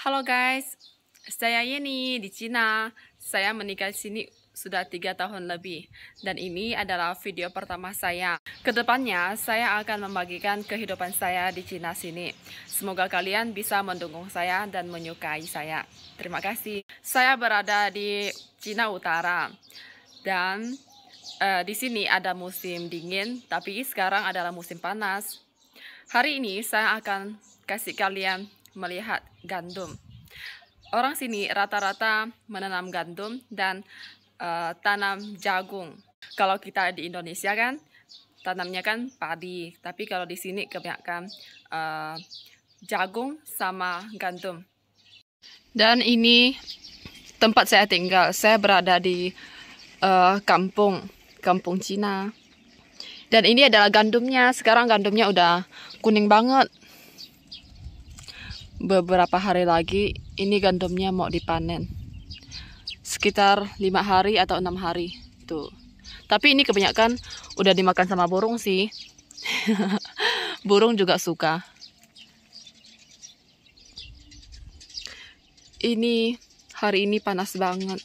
Halo guys, saya Yeni di Cina. Saya menikah di sini sudah tiga tahun lebih dan ini adalah video pertama saya. Kedepannya saya akan membagikan kehidupan saya di Cina sini. Semoga kalian bisa mendukung saya dan menyukai saya. Terima kasih. Saya berada di Cina Utara dan uh, di sini ada musim dingin, tapi sekarang adalah musim panas. Hari ini saya akan kasih kalian melihat gandum. Orang sini rata-rata menanam gandum dan uh, tanam jagung. Kalau kita di Indonesia kan tanamnya kan padi, tapi kalau di sini kebanyakan uh, jagung sama gandum. Dan ini tempat saya tinggal. Saya berada di uh, kampung, kampung Cina. Dan ini adalah gandumnya. Sekarang gandumnya udah kuning banget beberapa hari lagi ini gandumnya mau dipanen sekitar lima hari atau enam hari tuh tapi ini kebanyakan udah dimakan sama burung sih burung juga suka ini hari ini panas banget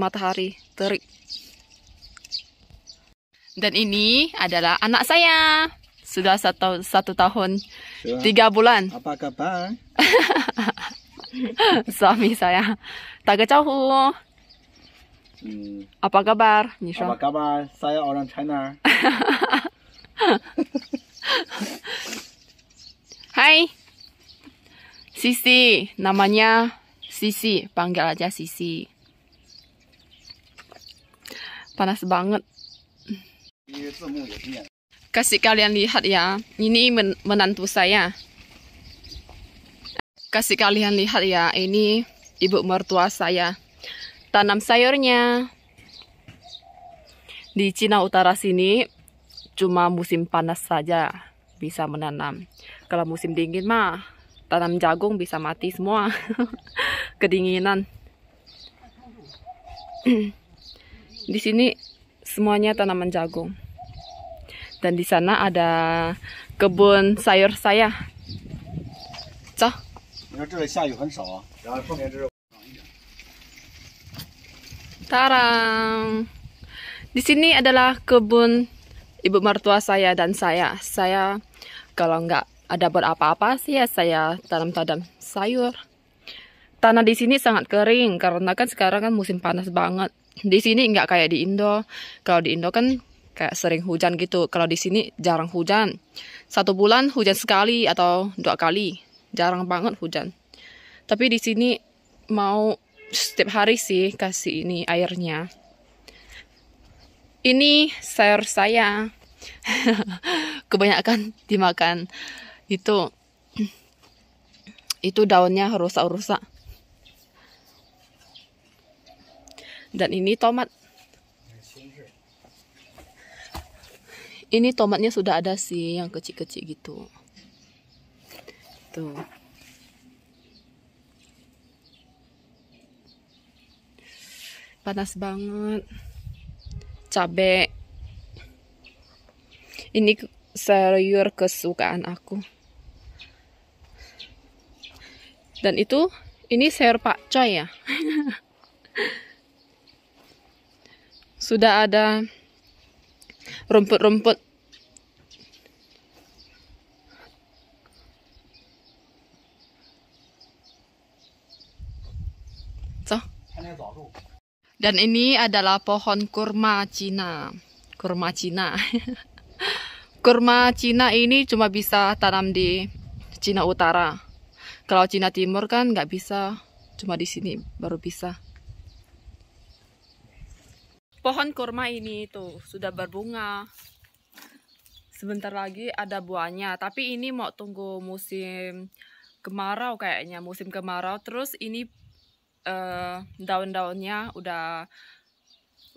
matahari terik dan ini adalah anak saya sudah satu satu tahun tiga bulan. Apa kabar? Suami saya. Tak kecoh. Hmm. Apa kabar? Nisha. Apa kabar? Saya orang China. Hai. Sisi, namanya Sisi. Panggil aja Sisi. Panas banget. Kasih kalian lihat ya, ini men menantu saya. Kasih kalian lihat ya, ini ibu mertua saya. Tanam sayurnya. Di Cina Utara sini cuma musim panas saja bisa menanam. Kalau musim dingin mah tanam jagung bisa mati semua. Kedinginan. Di sini semuanya tanaman jagung. Dan di sana ada kebun sayur saya. Cok. Tarang. Di sini adalah kebun ibu mertua saya dan saya. Saya kalau nggak ada buat apa-apa sih ya saya tanam-tanam sayur. Tanah di sini sangat kering karena kan sekarang kan musim panas banget. Di sini nggak kayak di Indo. Kalau di Indo kan kayak sering hujan gitu. Kalau di sini jarang hujan. Satu bulan hujan sekali atau dua kali. Jarang banget hujan. Tapi di sini mau setiap hari sih kasih ini airnya. Ini sayur saya. Kebanyakan dimakan itu itu daunnya rusak-rusak. Dan ini tomat ini tomatnya sudah ada sih yang kecil-kecil gitu tuh panas banget cabe ini sayur kesukaan aku dan itu ini sayur pakcoy ya sudah ada rumput-rumput so. dan ini adalah pohon kurma Cina kurma Cina kurma Cina ini cuma bisa tanam di Cina Utara kalau Cina Timur kan nggak bisa cuma di sini baru bisa pohon kurma ini tuh sudah berbunga sebentar lagi ada buahnya tapi ini mau tunggu musim kemarau kayaknya musim kemarau terus ini uh, daun-daunnya udah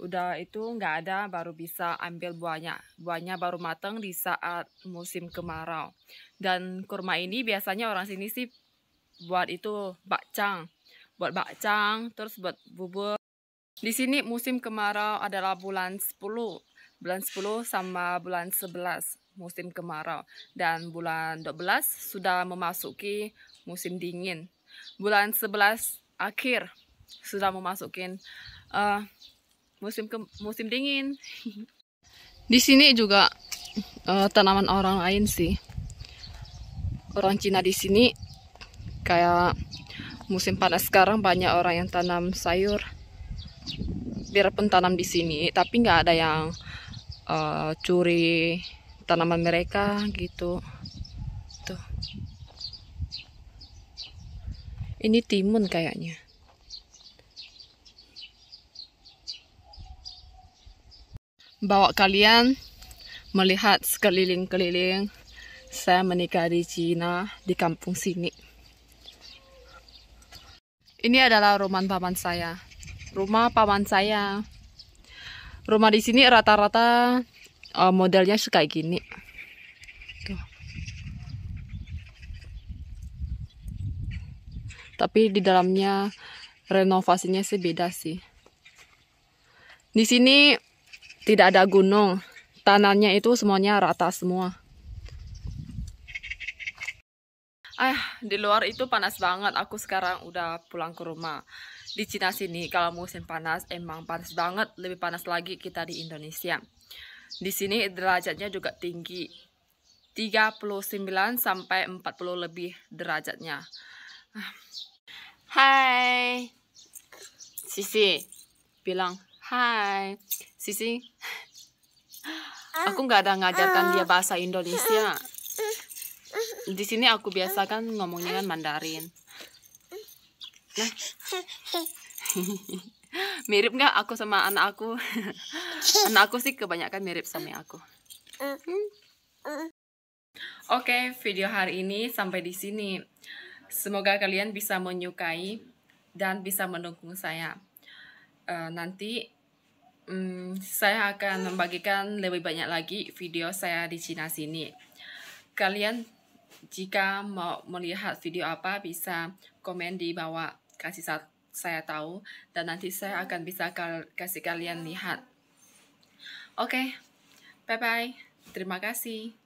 udah itu nggak ada baru bisa ambil buahnya buahnya baru mateng di saat musim kemarau dan kurma ini biasanya orang sini sih buat itu bakcang buat bakcang terus buat bubur di sini musim kemarau adalah bulan 10. Bulan 10 sama bulan 11 musim kemarau dan bulan 12 sudah memasuki musim dingin. Bulan 11 akhir sudah memasuki uh, musim ke musim dingin. Di sini juga uh, tanaman orang lain sih. Orang Cina di sini kayak musim panas sekarang banyak orang yang tanam sayur biarpun tanam di sini tapi nggak ada yang uh, curi tanaman mereka gitu tuh ini timun kayaknya bawa kalian melihat sekeliling-keliling saya menikah di Cina di kampung sini ini adalah roman paman saya rumah paman saya. Rumah di sini rata-rata uh, modelnya kayak gini. Tuh. Tapi di dalamnya renovasinya sih beda sih. Di sini tidak ada gunung. Tanahnya itu semuanya rata semua. ah di luar itu panas banget aku sekarang udah pulang ke rumah di Cina sini kalau musim panas emang panas banget lebih panas lagi kita di Indonesia di sini derajatnya juga tinggi 39 sampai 40 lebih derajatnya ah. Hai Sisi bilang Hai Sisi ah. aku nggak ada ngajarkan dia bahasa Indonesia ah di sini aku biasa kan ngomongnya kan Mandarin nah mirip nggak aku sama anak aku anak aku sih kebanyakan mirip sama aku hmm? oke okay, video hari ini sampai di sini semoga kalian bisa menyukai dan bisa mendukung saya uh, nanti um, saya akan membagikan lebih banyak lagi video saya di Cina sini kalian jika mau melihat video apa, bisa komen di bawah, kasih saya tahu, dan nanti saya akan bisa kasih kalian lihat. Oke, okay, bye-bye. Terima kasih.